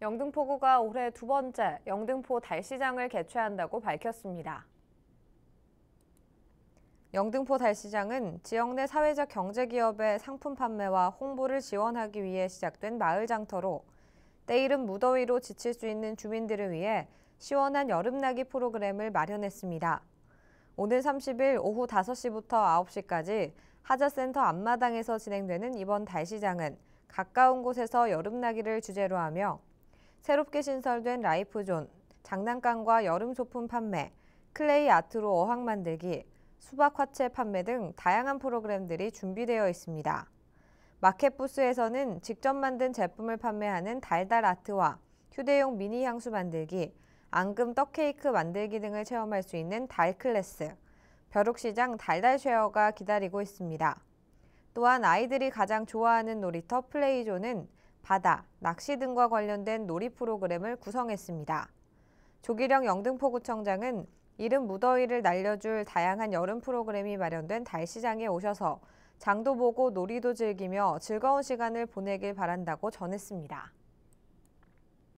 영등포구가 올해 두 번째 영등포 달시장을 개최한다고 밝혔습니다. 영등포 달시장은 지역 내 사회적 경제기업의 상품 판매와 홍보를 지원하기 위해 시작된 마을 장터로 때이른 무더위로 지칠 수 있는 주민들을 위해 시원한 여름나기 프로그램을 마련했습니다. 오늘 30일 오후 5시부터 9시까지 하자센터 앞마당에서 진행되는 이번 달시장은 가까운 곳에서 여름나기를 주제로 하며 새롭게 신설된 라이프존, 장난감과 여름 소품 판매, 클레이 아트로 어항 만들기, 수박 화채 판매 등 다양한 프로그램들이 준비되어 있습니다. 마켓 부스에서는 직접 만든 제품을 판매하는 달달 아트와 휴대용 미니 향수 만들기, 앙금 떡 케이크 만들기 등을 체험할 수 있는 달 클래스, 벼룩시장 달달 쉐어가 기다리고 있습니다. 또한 아이들이 가장 좋아하는 놀이터 플레이존은 바다, 낚시 등과 관련된 놀이 프로그램을 구성했습니다. 조기령 영등포구청장은 이른 무더위를 날려줄 다양한 여름 프로그램이 마련된 달시장에 오셔서 장도 보고 놀이도 즐기며 즐거운 시간을 보내길 바란다고 전했습니다.